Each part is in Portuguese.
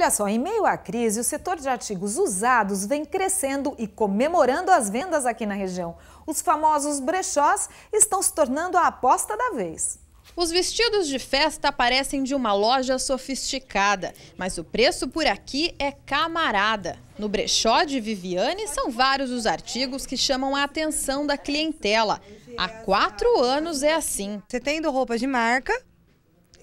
Olha só, em meio à crise, o setor de artigos usados vem crescendo e comemorando as vendas aqui na região. Os famosos brechós estão se tornando a aposta da vez. Os vestidos de festa parecem de uma loja sofisticada, mas o preço por aqui é camarada. No brechó de Viviane, são vários os artigos que chamam a atenção da clientela. Há quatro anos é assim. Você tendo roupas de marca,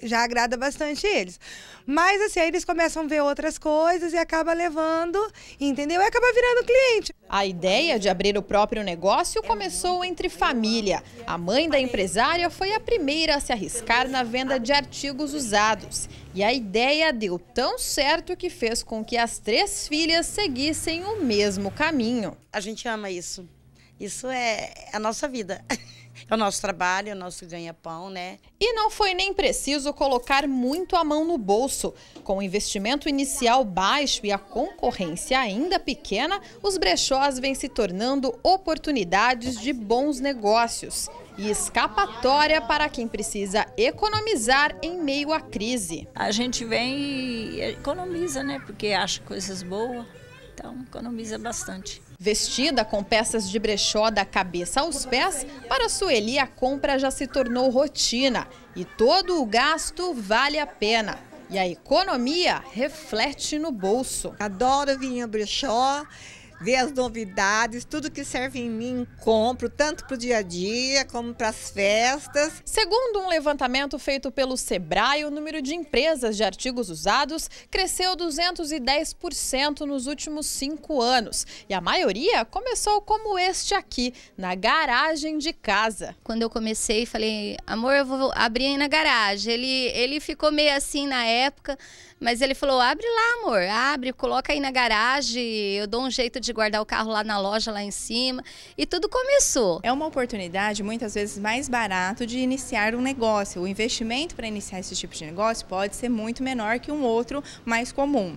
já agrada bastante eles. Mas assim, aí eles começam a ver outras coisas e acaba levando, entendeu? E acaba virando cliente. A ideia de abrir o próprio negócio começou entre família. A mãe da empresária foi a primeira a se arriscar na venda de artigos usados. E a ideia deu tão certo que fez com que as três filhas seguissem o mesmo caminho. A gente ama isso. Isso é a nossa vida. É o nosso trabalho, é o nosso ganha-pão, né? E não foi nem preciso colocar muito a mão no bolso. Com o investimento inicial baixo e a concorrência ainda pequena, os brechós vêm se tornando oportunidades de bons negócios e escapatória para quem precisa economizar em meio à crise. A gente vem e economiza, né? Porque acha coisas boas então economiza bastante. Vestida com peças de brechó da cabeça aos pés, para Sueli a compra já se tornou rotina e todo o gasto vale a pena. E a economia reflete no bolso. Adoro vir a brechó, ver as novidades, tudo que serve em mim compro, tanto para o dia a dia como para as festas. Segundo um levantamento feito pelo Sebrae, o número de empresas de artigos usados cresceu 210% nos últimos cinco anos. E a maioria começou como este aqui, na garagem de casa. Quando eu comecei, falei, amor, eu vou abrir aí na garagem. Ele, ele ficou meio assim na época, mas ele falou, abre lá, amor, abre, coloca aí na garagem, eu dou um jeito de de guardar o carro lá na loja, lá em cima. E tudo começou. É uma oportunidade muitas vezes mais barato de iniciar um negócio. O investimento para iniciar esse tipo de negócio pode ser muito menor que um outro mais comum.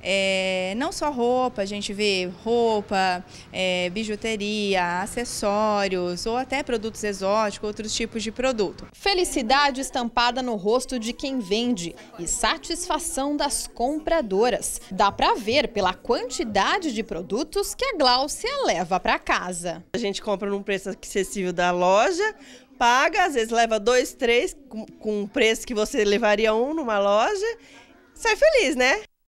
É, não só roupa, a gente vê roupa, é, bijuteria, acessórios ou até produtos exóticos, outros tipos de produto. Felicidade estampada no rosto de quem vende e satisfação das compradoras. Dá para ver pela quantidade de produtos produtos que a Gláucia leva para casa. A gente compra num preço acessível da loja, paga, às vezes leva dois, três, com, com um preço que você levaria um numa loja, sai feliz, né?